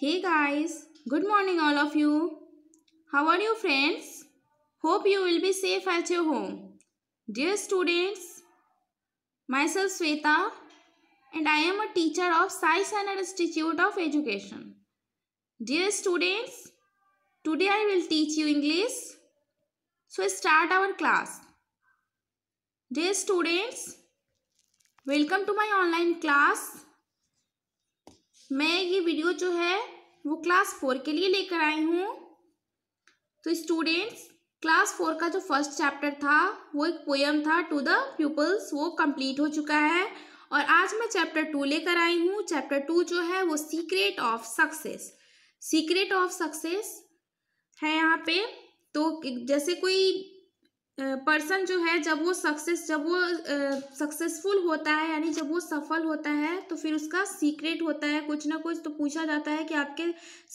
Hey guys, good morning all of you. How are you friends? Hope you will be safe at your home. Dear students, myself Sweta and I am a teacher of Sai Center Institute of Education. Dear students, today I will teach you English. So start our class. Dear students, welcome to my online class. मैं ये video जो है वो class four के लिए लेकर आई हूँ तो स्टूडेंट्स क्लास फोर का जो फर्स्ट चैप्टर था वो एक पोयम था टू द पीपल्स वो कंप्लीट हो चुका है और आज मैं चैप्टर टू लेकर आई हूँ चैप्टर टू जो है वो secret of success secret of success है यहाँ पे तो जैसे कोई पर्सन जो है जब वो सक्सेस जब वो सक्सेसफुल होता है यानी जब वो सफल होता है तो फिर उसका सीक्रेट होता है कुछ ना कुछ तो पूछा जाता है कि आपके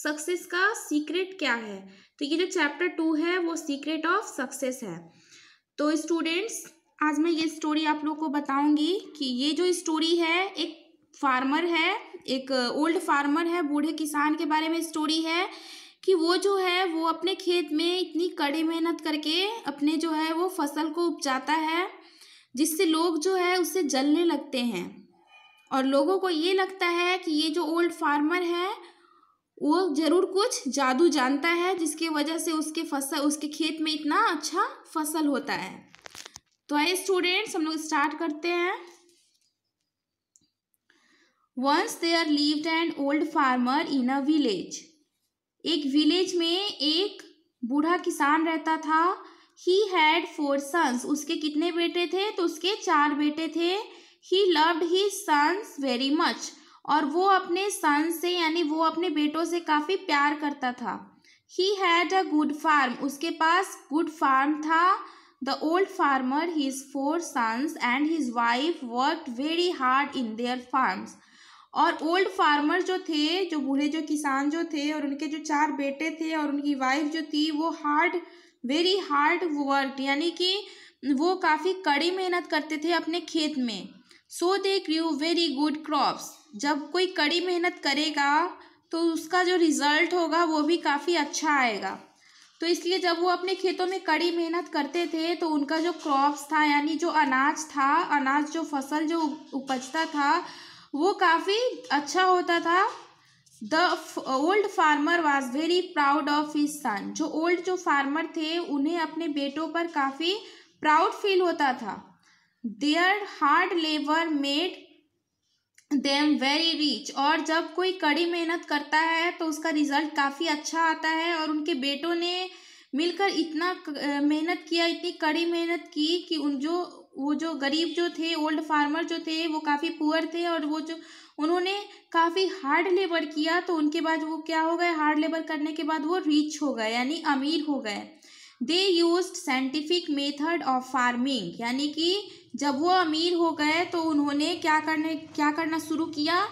सक्सेस का सीक्रेट क्या है तो ये जो चैप्टर टू है वो सीक्रेट ऑफ सक्सेस है तो स्टूडेंट्स आज मैं ये स्टोरी आप लोग को बताऊंगी कि ये जो स्टोरी है एक फार्मर है एक ओल्ड फार्मर है बूढ़े किसान के बारे में स्टोरी है कि वो जो है वो अपने खेत में इतनी कड़ी मेहनत करके अपने जो है वो फसल को उपजाता है जिससे लोग जो है उससे जलने लगते हैं और लोगों को ये लगता है कि ये जो ओल्ड फार्मर है वो ज़रूर कुछ जादू जानता है जिसकी वजह से उसके फसल उसके खेत में इतना अच्छा फसल होता है तो आई स्टूडेंट्स हम लोग स्टार्ट करते हैं once are lived and old farmer in a village एक विलेज में एक बूढ़ा किसान रहता था ही हैड फोर सन्स उसके कितने बेटे थे तो उसके चार बेटे थे he loved he sons very much और वो अपने सन से यानी वो अपने बेटों से काफ़ी प्यार करता था he had a good farm उसके पास गुड फार्म था the old farmer his four sons and his wife work very hard in their farms और ओल्ड फार्मर जो थे जो बूढ़े जो किसान जो थे और उनके जो चार बेटे थे और उनकी वाइफ जो थी वो हार्ड वेरी हार्ड वर्क यानी कि वो काफ़ी कड़ी मेहनत करते थे अपने खेत में so they grew very good crops जब कोई कड़ी मेहनत करेगा तो उसका जो रिज़ल्ट होगा वो भी काफ़ी अच्छा आएगा तो इसलिए जब वो अपने खेतों में कड़ी मेहनत करते थे तो उनका जो क्रॉप्स था यानी जो अनाज था अनाज जो फसल जो उपजता था वो काफ़ी अच्छा होता था the old farmer was very proud of his son जो ओल्ड जो फार्मर थे उन्हें अपने बेटों पर काफ़ी प्राउड फील होता था their hard labour made them very rich और जब कोई कड़ी मेहनत करता है तो उसका रिजल्ट काफ़ी अच्छा आता है और उनके बेटों ने मिलकर इतना मेहनत किया इतनी कड़ी मेहनत की कि उन जो वो जो गरीब जो थे ओल्ड फार्मर जो थे वो काफ़ी पुअर थे और वो जो उन्होंने काफ़ी हार्ड लेबर किया तो उनके बाद वो क्या हो गए हार्ड लेबर करने के बाद वो रिच हो गए यानी अमीर हो गए they use scientific method of farming यानी कि जब वो अमीर हो गए तो उन्होंने क्या करने क्या करना शुरू किया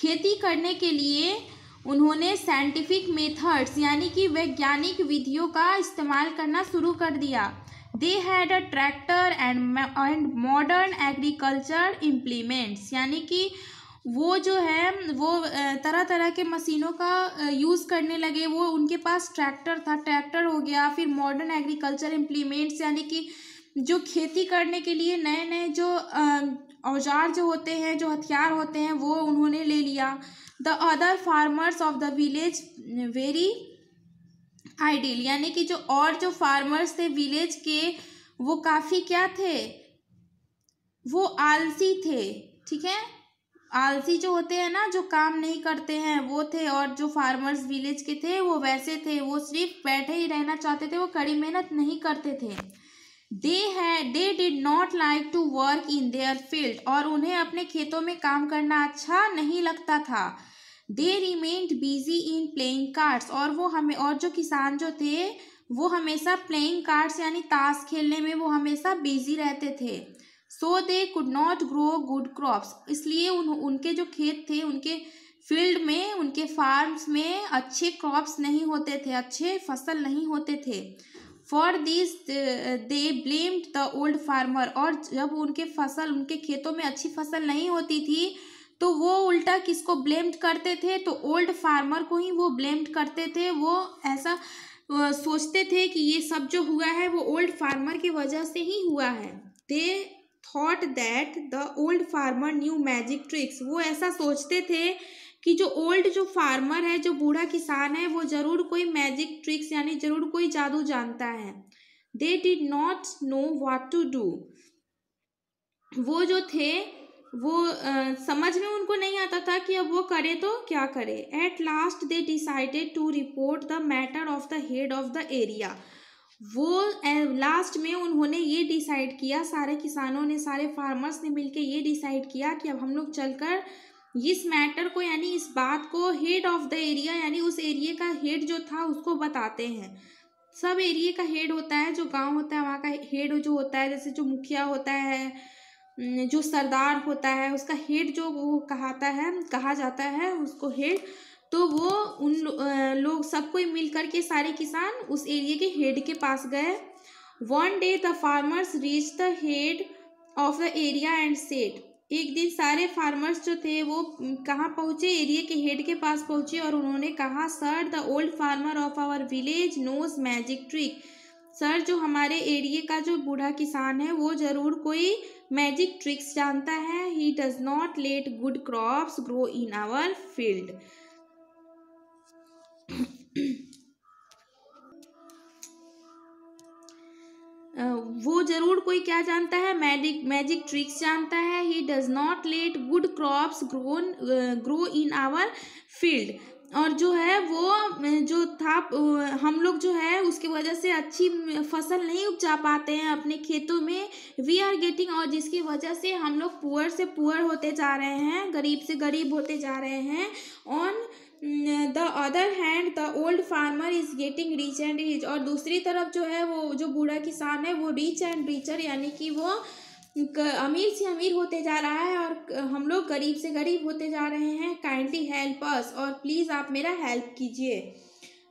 खेती करने के लिए उन्होंने साइंटिफिक मेथड्स यानी कि वैज्ञानिक विधियों का इस्तेमाल करना शुरू कर दिया they had a tractor and and modern agriculture implements यानी कि वो जो है वो तरह तरह के मशीनों का यूज़ करने लगे वो उनके पास ट्रैक्टर था ट्रैक्टर हो गया फिर मॉडर्न एग्रीकल्चर इम्प्लीमेंट्स यानी कि जो खेती करने के लिए नए नए जो औजार जो होते हैं जो हथियार होते हैं वो उन्होंने ले लिया the other farmers of the village very ideal यानी कि जो और जो फार्मर्स थे विलेज के वो काफ़ी क्या थे वो आलसी थे ठीक है आलसी जो होते हैं ना जो काम नहीं करते हैं वो थे और जो फार्मर्स विलेज के थे वो वैसे थे वो सिर्फ बैठे ही रहना चाहते थे वो कड़ी मेहनत नहीं करते थे दे है they did not like to work in their field और उन्हें अपने खेतों में काम करना अच्छा नहीं लगता था they remained busy in playing cards और वो हमें और जो किसान जो थे वो हमेशा प्लेइंग कार्ड्स यानी ताश खेलने में वो हमेशा बिजी रहते थे so they could not grow good crops इसलिए उन उनके जो खेत थे उनके फील्ड में उनके फार्म्स में अच्छे क्रॉप्स नहीं होते थे अच्छे फसल नहीं होते थे for this they blamed the old farmer और जब उनके फसल उनके खेतों में अच्छी फसल नहीं होती थी तो वो उल्टा किसको ब्लेम्ड करते थे तो ओल्ड फार्मर को ही वो ब्लेम्ड करते थे वो ऐसा सोचते थे कि ये सब जो हुआ है वो ओल्ड फार्मर की वजह से ही हुआ है they thought that the old farmer knew magic tricks वो ऐसा सोचते थे कि जो ओल्ड जो फार्मर है जो बूढ़ा किसान है वो ज़रूर कोई मैजिक ट्रिक्स यानी ज़रूर कोई जादू जानता है they did not know what to do वो जो थे वो आ, समझ में उनको नहीं आता था कि अब वो करे तो क्या करे at last they decided to report the matter of the head of the area वो लास्ट में उन्होंने ये डिसाइड किया सारे किसानों ने सारे फार्मर्स ने मिलके ये डिसाइड किया कि अब हम लोग चलकर इस मैटर को यानी इस बात को हेड ऑफ द एरिया यानी उस एरिया का हेड जो था उसको बताते हैं सब एरिया का हेड होता है जो गांव होता है वहाँ का हेड जो होता है जैसे जो मुखिया होता है जो सरदार होता है उसका हेड जो वो कहाता है कहा जाता है उसको हेड तो वो उन लोग सबको मिल करके सारे किसान उस एरिया के हेड के पास गए one day the farmers reach the head of the area and said एक दिन सारे फार्मर्स जो थे वो कहाँ पहुँचे एरिया के हेड के पास पहुँचे और उन्होंने कहा sir the old farmer of our village knows magic trick sir जो हमारे एरिया का जो बूढ़ा किसान है वो ज़रूर कोई मैजिक ट्रिक्स जानता है he does not let good crops grow in our field वो जरूर कोई क्या जानता है मैजिक मैजिक ट्रिक्स जानता है he does not let good crops grown grow in our field और जो है वो जो था हम लोग जो है उसकी वजह से अच्छी फसल नहीं उपजा पाते हैं अपने खेतों में वी आर गेटिंग और जिसकी वजह से हम लोग पुअर से पुअर होते जा रहे हैं गरीब से गरीब होते जा रहे हैं on the other hand the old farmer is getting rich and rich और दूसरी तरफ जो है वो जो बूढ़ा किसान है वो रिच एंड रिचर यानी कि वो अमीर से अमीर होते जा रहा है और हम लोग गरीब से गरीब होते जा रहे हैं काइंडली हेल्प अस और प्लीज़ आप मेरा हेल्प कीजिए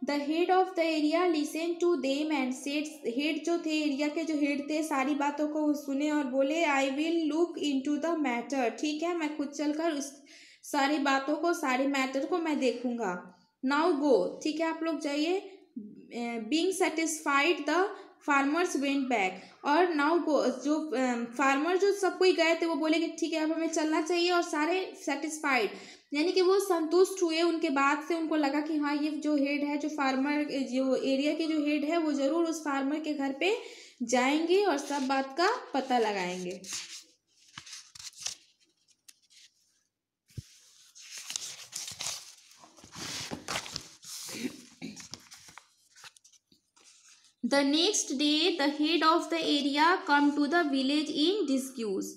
the head of the area listen to them and sets head जो थे एरिया के जो हेड थे सारी बातों को सुने और बोले I will look into the matter ठीक है मैं खुद चलकर उस सारी बातों को सारी मैटर को मैं देखूंगा नाउ गो ठीक है आप लोग जाइए being satisfied the farmers went back और नाउ गो जो फार्मर जो सब कोई गए थे वो बोले कि ठीक है अब हमें चलना चाहिए और सारे सेटिस्फाइड यानी कि वो संतुष्ट हुए उनके बाद से उनको लगा कि हाँ ये जो हेड है जो फार्मर जो एरिया के जो हेड है वो ज़रूर उस फार्मर के घर पे जाएंगे और सब बात का पता लगाएंगे the next day the head of the area come to the village in discuss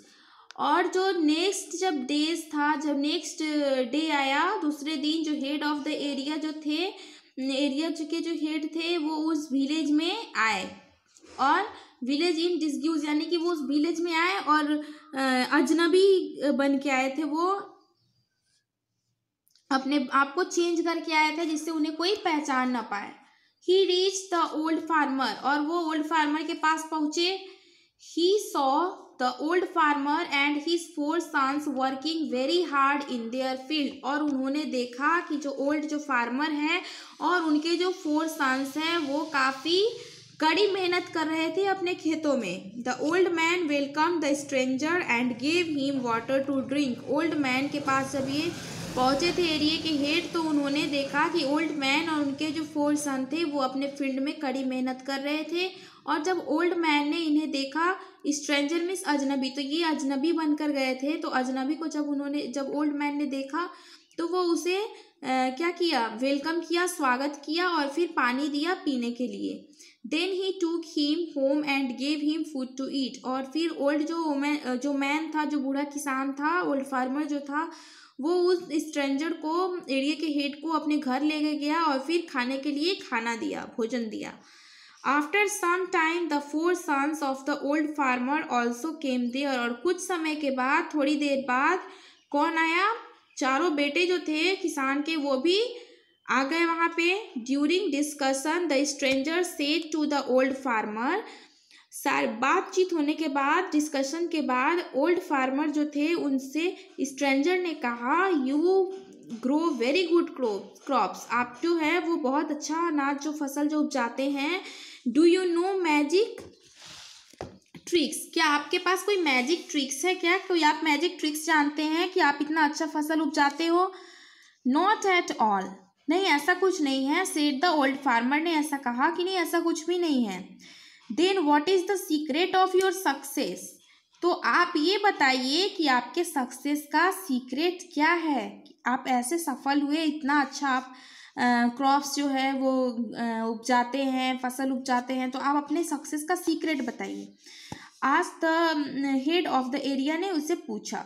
और जो नेक्स्ट जब डेज था जब नेक्स्ट डे आया दूसरे दिन जो हेड ऑफ द एरिया जो थे एरिया के जो हेड थे वो उस विलेज में आए और विलेज इन डिस्क्यूज यानी कि वो उस विलेज में आए और अजनबी बन के आए थे वो अपने आप को चेंज करके आए थे जिससे उन्हें कोई पहचान ना पाए he reach the old farmer और वो ओल्ड फार्मर के पास पहुंचे he saw the old farmer and he four sons working very hard in their field और उन्होंने देखा कि जो ओल्ड जो फार्मर हैं और उनके जो फोर सन्स हैं वो काफ़ी कड़ी मेहनत कर रहे थे अपने खेतों में the old man welcome the stranger and gave him water to drink old man के पास जब ये पहुंचे थे एरिए के हेड तो उन्होंने देखा कि ओल्ड मैन और उनके जो फोर सन थे वो अपने फील्ड में कड़ी मेहनत कर रहे थे और जब ओल्ड मैन ने इन्हें देखा स्ट्रेंजर मिस अजनबी तो ये अजनबी बनकर गए थे तो अजनबी को जब उन्होंने जब ओल्ड मैन ने देखा तो वो उसे आ, क्या किया वेलकम किया स्वागत किया और फिर पानी दिया पीने के लिए then he took him home and gave him food to eat और फिर ओल्ड जो मैन जो मैन था जो बूढ़ा किसान था ओल्ड फार्मर जो था वो उस स्ट्रेंजर को एरिया के हेड को अपने घर ले गया और फिर खाने के लिए खाना दिया भोजन दिया after some time the four sons of the old farmer also came there और कुछ समय के बाद थोड़ी देर बाद कौन आया चारों बेटे जो थे किसान के वो भी आ गए वहाँ पे during discussion the stranger said to the old farmer सार बातचीत होने के बाद डिस्कशन के बाद ओल्ड फार्मर जो थे उनसे स्ट्रेंजर ने कहा you grow very good crop crops आप जो है वो बहुत अच्छा अनाज जो फसल जो उपजाते हैं do you know magic tricks क्या आपके पास कोई मैजिक ट्रिक्स है क्या कोई आप मैजिक ट्रिक्स जानते हैं कि आप इतना अच्छा फसल उपजाते हो नॉट एट ऑल नहीं ऐसा कुछ नहीं है सेट द ओल्ड फार्मर ने ऐसा कहा कि नहीं ऐसा कुछ भी नहीं है then what is the secret of your success तो आप ये बताइए कि आपके सक्सेस का सीक्रेट क्या है आप ऐसे सफल हुए इतना अच्छा आप क्रॉप्स जो है वो उपजाते हैं फसल उपजाते हैं तो आप अपने सक्सेस का सीक्रेट बताइए आज the head of the area ने उसे पूछा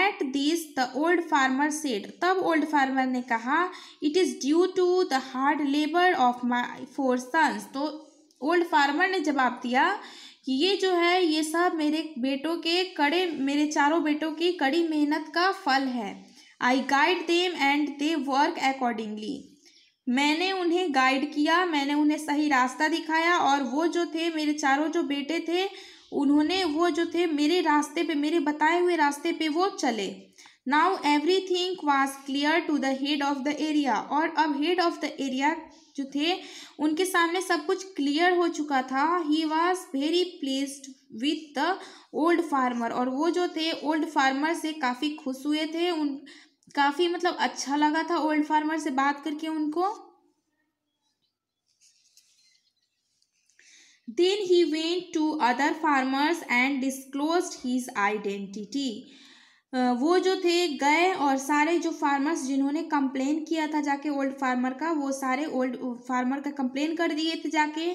at this the old farmer said तब ओल्ड फार्मर ने कहा it is due to the hard labour of my four sons तो ओल्ड फार्मर ने जवाब दिया कि ये जो है ये सब मेरे बेटों के कड़े मेरे चारों बेटों की कड़ी मेहनत का फल है I guide them and they work accordingly मैंने उन्हें गाइड किया मैंने उन्हें सही रास्ता दिखाया और वो जो थे मेरे चारों जो बेटे थे उन्होंने वो जो थे मेरे रास्ते पे मेरे बताए हुए रास्ते पे वो चले now everything was clear to the head of the area और अब हेड ऑफ द एरिया जो थे उनके सामने सब कुछ क्लियर हो चुका था he was very pleased with the old farmer और वो जो थे ओल्ड फार्मर से काफ़ी खुश हुए थे उन काफ़ी मतलब अच्छा लगा था ओल्ड फार्मर से बात करके उनको then he went to other farmers and disclosed his identity वो जो थे गए और सारे जो फार्मर्स जिन्होंने कंप्लेन किया था जाके ओल्ड फार्मर का वो सारे ओल्ड फार्मर का कंप्लेन कर दिए थे जाके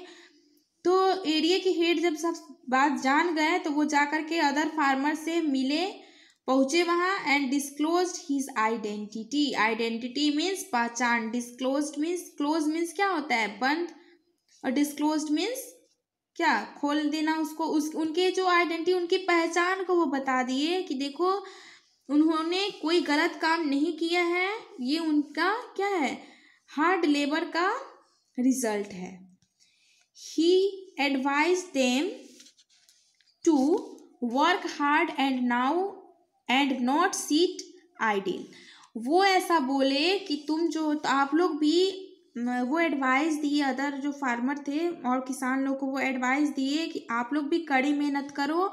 तो एरिया के हेड जब सब बात जान गए तो वो जा कर के अदर फार्मर से मिले पहुँचे वहाँ and disclose his identity identity means पहचान डिस्क्लोज मीन्स क्लोज मीन्स क्या होता है बंद और डिस्क्लोज मीन्स क्या खोल देना उसको उस उनके जो आइडेंटिटी उनकी पहचान को वो बता दिए कि देखो उन्होंने कोई गलत काम नहीं किया है ये उनका क्या है हार्ड लेबर का रिजल्ट है he advise them to work hard and now and not sit ideal वो ऐसा बोले कि तुम जो तो आप लोग भी वो एडवाइस दिए अदर जो फार्मर थे और किसान लोग को वो एडवाइस दिए कि आप लोग भी कड़ी मेहनत करो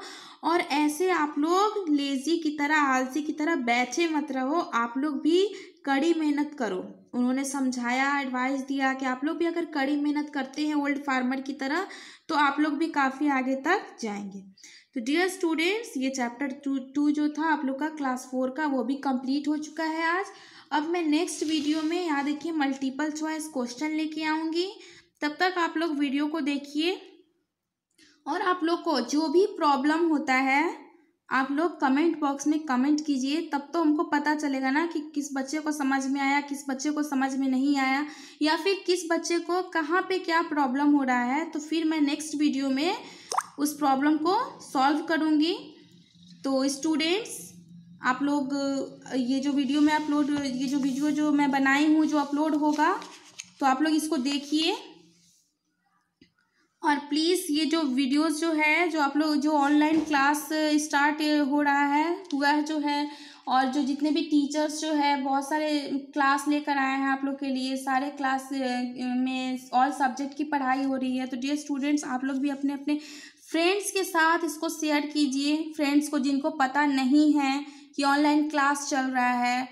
और ऐसे आप लोग लेजी की तरह आलसी की तरह बैठे मत रहो आप लोग भी कड़ी मेहनत करो उन्होंने समझाया एडवाइस दिया कि आप लोग भी अगर कड़ी मेहनत करते हैं ओल्ड फार्मर की तरह तो आप लोग भी काफ़ी आगे तक जाएंगे तो डियर स्टूडेंट्स ये चैप्टर टू टू जो था आप लोग का क्लास फोर का वो भी कंप्लीट हो चुका है आज अब मैं नेक्स्ट वीडियो में यहाँ देखिए मल्टीपल चॉइस क्वेश्चन लेके आऊँगी तब तक आप लोग वीडियो को देखिए और आप लोग को जो भी प्रॉब्लम होता है आप लोग कमेंट बॉक्स में कमेंट कीजिए तब तो हमको पता चलेगा ना कि किस बच्चे को समझ में आया किस बच्चे को समझ में नहीं आया या फिर किस बच्चे को कहाँ पे क्या प्रॉब्लम हो रहा है तो फिर मैं नेक्स्ट वीडियो में उस प्रॉब्लम को सॉल्व करूँगी तो स्टूडेंट्स आप लोग ये जो वीडियो में अपलोड ये जो वीडियो जो मैं बनाई हूँ जो अपलोड होगा तो आप लोग इसको देखिए और प्लीज़ ये जो वीडियोस जो है जो आप लोग जो ऑनलाइन क्लास स्टार्ट हो रहा है हुआ है जो है और जो जितने भी टीचर्स जो है बहुत सारे क्लास लेकर आए हैं आप लोग के लिए सारे क्लास में ऑल सब्जेक्ट की पढ़ाई हो रही है तो डियर स्टूडेंट्स आप लोग भी अपने अपने फ्रेंड्स के साथ इसको शेयर कीजिए फ्रेंड्स को जिनको पता नहीं है कि ऑनलाइन क्लास चल रहा है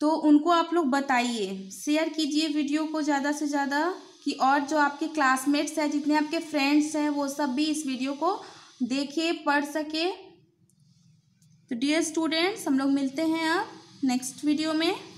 तो उनको आप लोग बताइए शेयर कीजिए वीडियो को ज़्यादा से ज़्यादा कि और जो आपके क्लासमेट्स हैं जितने आपके फ्रेंड्स हैं वो सब भी इस वीडियो को देखे पढ़ सके तो डियर स्टूडेंट्स हम लोग मिलते हैं आप नेक्स्ट वीडियो में